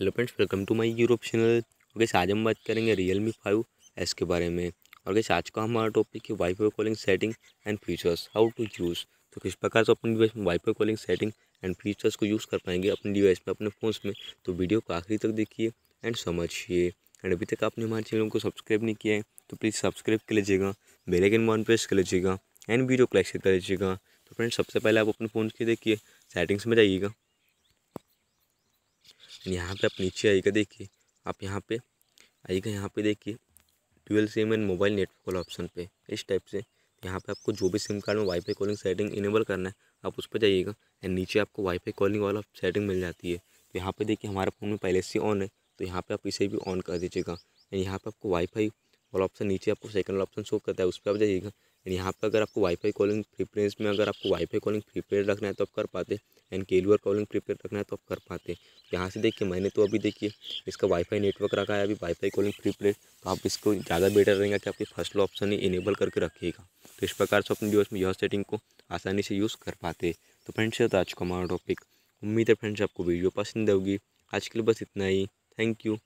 hello friends welcome to my Europe channel okay आज हम बात करेंगे रियल मी फाइव एस के बारे में और कैसे आज का हमारा टॉपिक है wifi calling setting and features how to use तो किस प्रकार से अपने डिवाइस में wifi calling setting and features को यूज़ कर पाएंगे अपने डिवाइस में अपने फ़ोन में तो वीडियो को आखिरी तक देखिए एंड समझिए एंड अभी तक आपने हमारे चैनल को सब्सक्राइब नहीं किया है तो प्लीज़ सब्सक्राइब कर लीजिएगा बेलाइकन वन प्रेस कर लीजिएगा एंड वीडियो को कर लीजिएगा तो फ्रेंड्स सबसे पहले आप अपने फ़ोन के देखिए सेटिंग्स में जाइएगा यहाँ पे आप नीचे आइएगा देखिए आप यहाँ पे आइएगा यहाँ पे देखिए ट्वेल सिम एंड मोबाइल नेटवर्क वाला ऑप्शन पे इस टाइप से यहाँ पे आपको जो भी सिम कार्ड में वाईफाई कॉलिंग सेटिंग इनेबल करना है आप उस पर जाइएगा एंड नीचे आपको वाईफाई कॉलिंग वाला सेटिंग मिल जाती है तो यहाँ पर देखिए हमारे फ़ोन में पहले से ऑन है तो यहाँ पर आप इसे भी ऑन कर दीजिएगा एंड यहाँ पर आपको वाईफाई वाला ऑप्शन नीचे आपको सेकंड वाला ऑप्शन शो करता है उस पर आप जाइएगा एंड यहाँ पर अगर आपको वाईफाई कॉलिंग प्रीफ्रेंस में अगर आपको वाईफाई कॉलिंग प्रीपेयर रखना है तो आप कर पाते एंड केलुअर कॉलिंग प्रीपेयर रखना है तो आप कर पाते यहाँ से देखिए मैंने तो अभी देखिए इसका वाईफाई नेटवर्क रखा है अभी वाईफाई कॉलिंग प्रीपेयर तो आप इसको ज़्यादा बेटर रहेगा कि आपके फर्स्ट वाला ऑप्शन ही इनेबल करके रखिएगा तो इस प्रकार से अपने डिवाइस में यह सेटिंग को आसानी से यूज़ कर पाते तो फ्रेंड्स ये आज का हमारा टॉपिक उम्मीद है फ्रेंड्स आपको वीडियो पसंद होगी आज के लिए बस इतना ही थैंक यू